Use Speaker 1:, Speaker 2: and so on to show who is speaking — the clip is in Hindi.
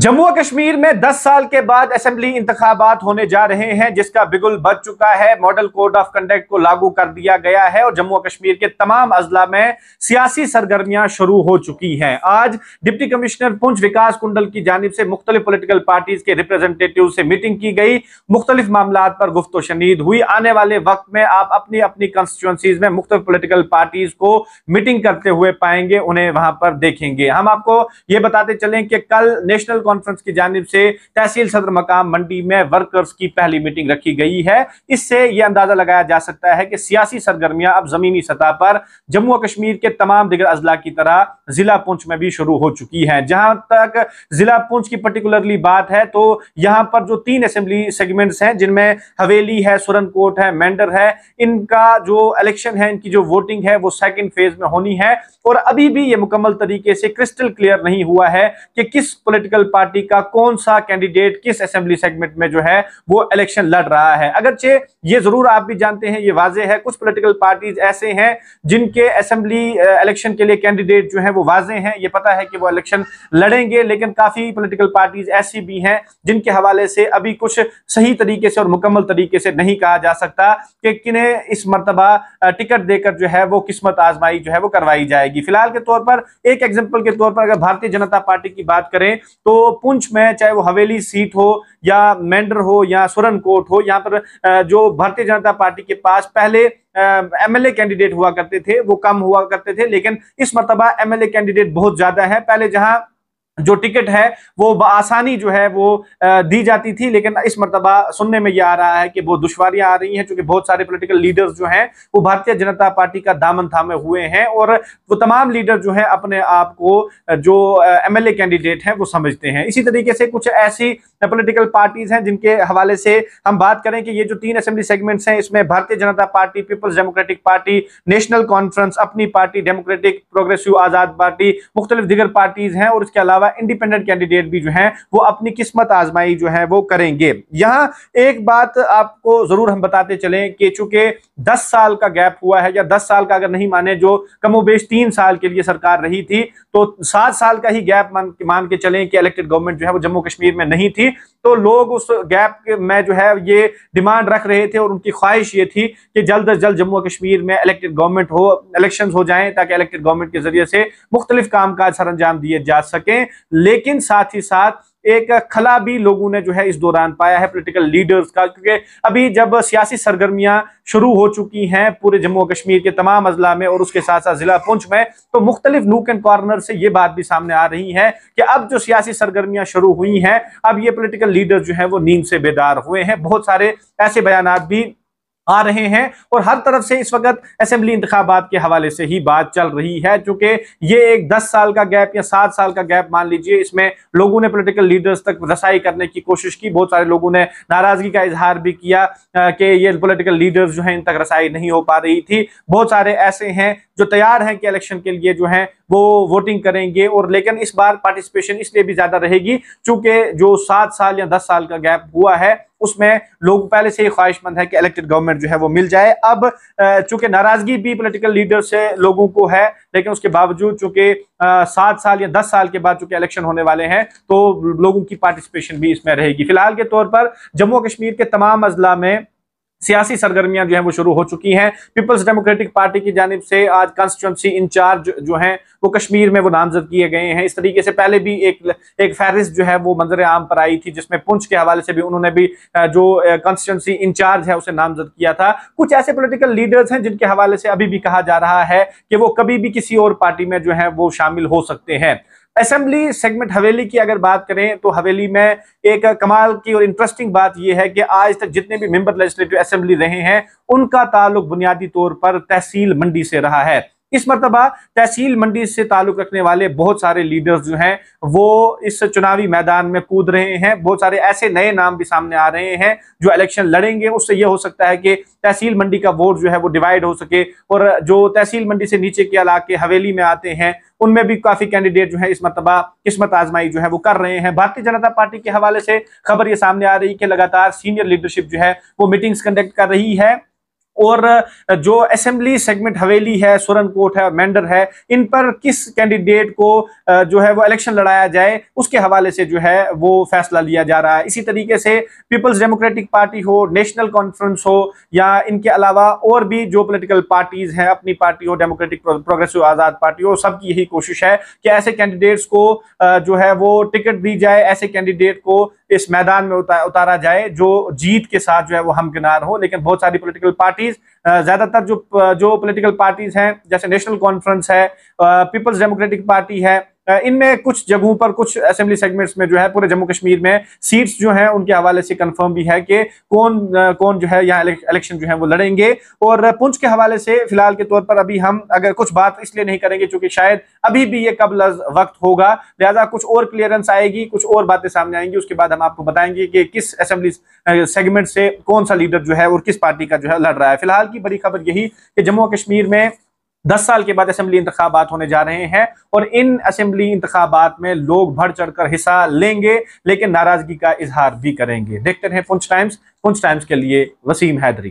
Speaker 1: जम्मू और कश्मीर में 10 साल के बाद असेंबली इंतबात होने जा रहे हैं जिसका बिगुल बच चुका है मॉडल कोड ऑफ कंडक्ट को लागू कर दिया गया है और जम्मू और कश्मीर के तमाम अजला में सियासी सरगर्मियां शुरू हो चुकी हैं आज डिप्टी कमिश्नर पुंछ विकास कुंडल की जानब से मुख्तलिफ पोलिटिकल पार्टीज के रिप्रेजेंटेटिव से मीटिंग की गई मुख्तलिफ मामला पर गुफ्त शनीद हुई आने वाले वक्त में आप अपनी अपनी कॉन्स्टिट्यूंसीज में मुख्त पोलिटिकल पार्टीज को मीटिंग करते हुए पाएंगे उन्हें वहां पर देखेंगे हम आपको ये बताते चलें कि कल नेशनल कॉन्फ्रेंस की जानब से तहसील सदर मकाम मंडी में वर्कर्स की पहली मीटिंग रखी गई है इससे यह अंदाजा लगाया जा सकता है कि सियासी सरगर्मियां अब जमीनी सतह पर जम्मू कश्मीर के तमाम दिगर अजला की तरह जिला पुंछ में भी शुरू हो चुकी है जहां तक जिला पुंछ की पर्टिकुलरली बात है तो यहां पर जो तीन असेंबली सेगमेंट्स हैं जिनमें हवेली है सुरनकोट है मेंडर है इनका जो इलेक्शन है इनकी जो वोटिंग है वो सेकेंड फेज में होनी है और अभी भी ये मुकम्मल तरीके से क्रिस्टल क्लियर नहीं हुआ है कि किस पोलिटिकल पार्टी का कौन सा कैंडिडेट किस असेंबली सेगमेंट में जो है वो इलेक्शन लड़ रहा है अगर चे ये जरूर आप भी जानते हैं ये वाजे है कुछ पोलिटिकल पार्टीज ऐसे हैं जिनके असेंबली इलेक्शन के लिए कैंडिडेट जो है वो वाजे हैं ये पता है कि वो इलेक्शन लड़ेंगे लेकिन काफी पोलिटिकल पार्टीज ऐसी भी हैं जिनके हवाले से अभी कुछ सही तरीके से और मुकम्मल तरीके से नहीं कहा जा सकता कि किन्हें इस मरतबा टिकट देकर जो है वो किस्मत आजमाई जो है वो करवाई जाएगी फिलहाल के तौर पर एक एग्जाम्पल के तौर पर अगर भारतीय जनता पार्टी की बात करें तो पुंछ में चाहे वो हवेली सीट हो या मेंडर हो या सुरनकोट हो यहाँ पर जो भारतीय जनता पार्टी के पास पहले एमएलए कैंडिडेट हुआ करते थे वो कम हुआ करते थे लेकिन इस मरतबा एमएलए कैंडिडेट बहुत ज्यादा है पहले जहां जो टिकट है वो आसानी जो है वो दी जाती थी लेकिन इस मरतबा सुनने में ये आ रहा है कि बहुत दुश्वारियां आ रही हैं क्योंकि बहुत सारे पॉलिटिकल लीडर्स जो हैं वो भारतीय जनता पार्टी का दामन थामे हुए हैं और वो तमाम लीडर जो हैं अपने आप को जो एमएलए कैंडिडेट हैं वो समझते हैं इसी तरीके से कुछ ऐसी पोलिटिकल पार्टीज हैं जिनके हवाले से हम बात करें कि ये जो तीन असेंबली सेगमेंट्स हैं इसमें Bharatiya Janata Party Peoples Democratic Party National Conference Apni Party Democratic Progressive Azad Party मुख्तलिफ दिगर पार्टीज हैं और इसके अलावा अलावा इंडिपेंडेंट कैंडिडेट भी जो है वो अपनी किस्मत आजमाई जो है वो करेंगे यहां एक बात आपको जरूर हम बताते चलें कि चूंकि दस साल का गैप हुआ है या दस साल का अगर नहीं माने जो कमोबेश तीन साल के लिए सरकार रही थी तो सात साल का ही गैप मान, मान के चलें कि इलेक्टेड गवर्नमेंट जो है वो जम्मू कश्मीर में नहीं थी तो लोग उस गैप में जो है ये डिमांड रख रहे थे और उनकी ख्वाहिश ये थी कि जल्द अज जल्द जम्मू कश्मीर में इलेक्टेड गवर्नमेंट हो इलेक्शन हो जाए ताकि इलेक्टेड गवर्नमेंट के जरिए से मुख्तलिफ काम काज सर अंजाम दिए जा सकें लेकिन साथ ही साथ एक खला भी लोगों ने जो है इस दौरान पाया है पोलिटिकल लीडर्स का क्योंकि अभी जब सियासी सरगर्मियां शुरू हो चुकी हैं पूरे जम्मू कश्मीर के तमाम अजला में और उसके साथ साथ जिला पुंछ में तो मुख्तलिफ नूक एंड कॉर्नर से ये बात भी सामने आ रही है कि अब जो सियासी सरगर्मियां शुरू हुई हैं अब ये पोलिटिकल लीडर जो है वो नींद से बेदार हुए हैं बहुत सारे ऐसे बयान भी आ रहे हैं और हर तरफ से इस वक्त असेंबली इंतबात के हवाले से ही बात चल रही है चूंकि ये एक 10 साल का गैप या 7 साल का गैप मान लीजिए इसमें लोगों ने पॉलिटिकल लीडर्स तक रसाई करने की कोशिश की बहुत सारे लोगों ने नाराजगी का इजहार भी किया कि ये पोलिटिकल लीडर्स जो है इन तक रसाई नहीं हो पा रही थी बहुत सारे ऐसे हैं जो तैयार हैं कि इलेक्शन के लिए जो है वो वोटिंग करेंगे और लेकिन इस बार पार्टिसिपेशन इसलिए भी ज्यादा रहेगी चूंकि जो सात साल या दस साल का गैप हुआ है उसमें लोग पहले से ही ख्वाहिशमंद है कि इलेक्टेड गवर्नमेंट जो है वो मिल जाए अब चूंकि नाराजगी भी पोलिटिकल लीडर से लोगों को है लेकिन उसके बावजूद चूंकि सात साल या दस साल के बाद चूंकि इलेक्शन होने वाले हैं तो लोगों की पार्टिसिपेशन भी इसमें रहेगी फिलहाल के तौर पर जम्मू कश्मीर के तमाम अजला में सियासी सरगर्मियां जो है वो शुरू हो चुकी हैं पीपल्स डेमोक्रेटिक पार्टी की जानब से आज कॉन्स्टिट्यूंसी इंचार्ज जो हैं वो कश्मीर में वो नामजद किए गए हैं इस तरीके से पहले भी एक एक फहरिस्त जो है वो मंजर आम पर आई थी जिसमें पुंछ के हवाले से भी उन्होंने भी जो कॉन्स्टिट्यूंसी इंचार्ज है उसे नामजद किया था कुछ ऐसे पोलिटिकल लीडर्स हैं जिनके हवाले से अभी भी कहा जा रहा है कि वो कभी भी किसी और पार्टी में जो है वो शामिल हो सकते हैं असेंबली सेगमेंट हवेली की अगर बात करें तो हवेली में एक कमाल की और इंटरेस्टिंग बात यह है कि आज तक जितने भी मेंबर लेजिस्लेटिव असेंबली रहे हैं उनका ताल्लुक बुनियादी तौर पर तहसील मंडी से रहा है इस मरतबा तहसील मंडी से ताल्लुक रखने वाले बहुत सारे लीडर्स जो हैं वो इस चुनावी मैदान में कूद रहे हैं बहुत सारे ऐसे नए नाम भी सामने आ रहे हैं जो इलेक्शन लड़ेंगे उससे यह हो सकता है कि तहसील मंडी का वोट जो है वो डिवाइड हो सके और जो तहसील मंडी से नीचे के इलाके हवेली में आते हैं उनमें भी काफी कैंडिडेट जो है इस मरतबा किस्मत आजमाई जो है वो कर रहे हैं भारतीय जनता पार्टी के हवाले से खबर ये सामने आ रही है कि लगातार सीनियर लीडरशिप जो है वो मीटिंग्स कंडक्ट कर रही है और जो असेंबली सेगमेंट हवेली है सुरनकोट है मेंडर है इन पर किस कैंडिडेट को जो है वो इलेक्शन लड़ाया जाए उसके हवाले से जो है वो फैसला लिया जा रहा है इसी तरीके से पीपल्स डेमोक्रेटिक पार्टी हो नेशनल कॉन्फ्रेंस हो या इनके अलावा और भी जो पोलिटिकल पार्टीज हैं अपनी पार्टी हो डेमोक्रेटिक प्रोग्रेसिव आज़ाद पार्टी हो सबकी यही कोशिश है कि ऐसे कैंडिडेट्स को जो है वो टिकट दी जाए ऐसे कैंडिडेट को इस मैदान में उता, उतारा जाए जो जीत के साथ जो है वो हमकिनार हो लेकिन बहुत सारी पोलिटिकल पार्टीज ज्यादातर जो जो पोलिटिकल पार्टीज हैं जैसे नेशनल कॉन्फ्रेंस है पीपल्स डेमोक्रेटिक पार्टी है इनमें कुछ जगहों पर कुछ असेंबली सेगमेंट्स में जो है पूरे जम्मू कश्मीर में सीट्स जो है उनके हवाले से कंफर्म भी है कि कौन कौन जो है यहाँ इलेक्शन जो है वो लड़ेंगे और पुंछ के हवाले से फिलहाल के तौर पर अभी हम अगर कुछ बात इसलिए नहीं करेंगे क्योंकि शायद अभी भी ये कबल वक्त होगा लिहाजा कुछ और क्लियरेंस आएगी कुछ और बातें सामने आएंगी उसके बाद हम आपको बताएंगे कि किस असेंबली सेगमेंट से कौन सा लीडर जो है और किस पार्टी का जो है लड़ रहा है फिलहाल की बड़ी खबर यही कि जम्मू कश्मीर में दस साल के बाद असेंबली इंतबात होने जा रहे हैं और इन असेंबली इंतबात में लोग बढ़ चढ़कर हिस्सा लेंगे लेकिन नाराजगी का इजहार भी करेंगे देखते रहे पुंछ टाइम्स पुंछ टाइम्स के लिए वसीम हैदरी